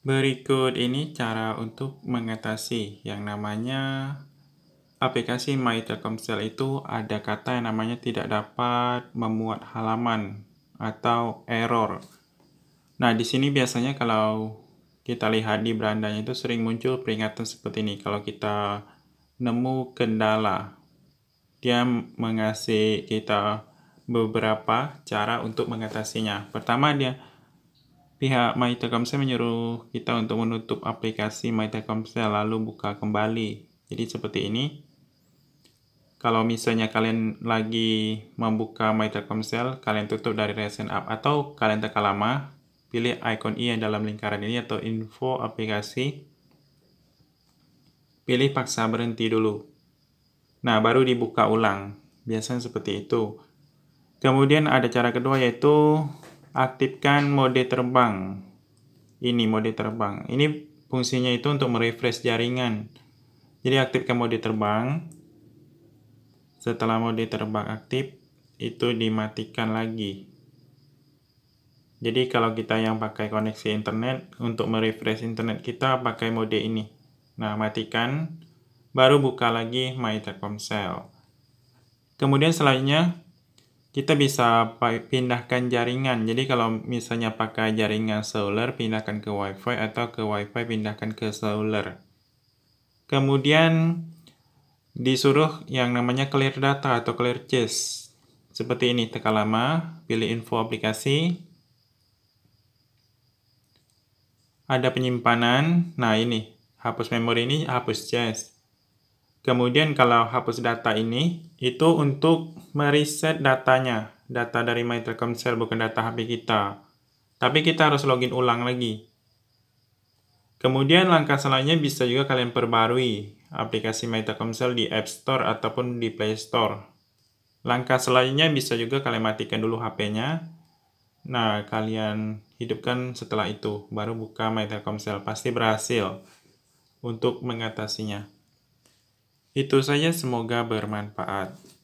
Berikut ini cara untuk mengatasi yang namanya aplikasi My Telkomsel itu ada kata yang namanya tidak dapat memuat halaman atau error. Nah, di sini biasanya kalau kita lihat di berandanya itu sering muncul peringatan seperti ini. Kalau kita nemu kendala, dia mengasih kita beberapa cara untuk mengatasinya. Pertama dia Pihak My Telkomsel menyuruh kita untuk menutup aplikasi My Telkomsel lalu buka kembali. Jadi seperti ini. Kalau misalnya kalian lagi membuka My Telkomsel, kalian tutup dari Recent App atau kalian tekan lama, pilih icon i yang dalam lingkaran ini atau info aplikasi. Pilih paksa berhenti dulu. Nah, baru dibuka ulang. Biasanya seperti itu. Kemudian ada cara kedua yaitu aktifkan mode terbang. Ini mode terbang. Ini fungsinya itu untuk merefresh jaringan. Jadi aktifkan mode terbang. Setelah mode terbang aktif, itu dimatikan lagi. Jadi kalau kita yang pakai koneksi internet, untuk merefresh internet kita pakai mode ini. Nah, matikan. Baru buka lagi My Telkomsel. Kemudian selanjutnya, kita bisa pindahkan jaringan. Jadi kalau misalnya pakai jaringan seluler, pindahkan ke WiFi atau ke WiFi pindahkan ke seluler. Kemudian disuruh yang namanya clear data atau clear cache. Seperti ini, tekan lama, pilih info aplikasi. Ada penyimpanan, nah ini, hapus memori ini, hapus chest. Kemudian kalau hapus data ini, itu untuk mereset datanya. Data dari My Telkomsel bukan data HP kita. Tapi kita harus login ulang lagi. Kemudian langkah selanjutnya bisa juga kalian perbarui aplikasi My Telkomsel di App Store ataupun di Play Store. Langkah selanjutnya bisa juga kalian matikan dulu HP-nya. Nah, kalian hidupkan setelah itu, baru buka My Telkomsel. Pasti berhasil untuk mengatasinya. Itu saja, semoga bermanfaat.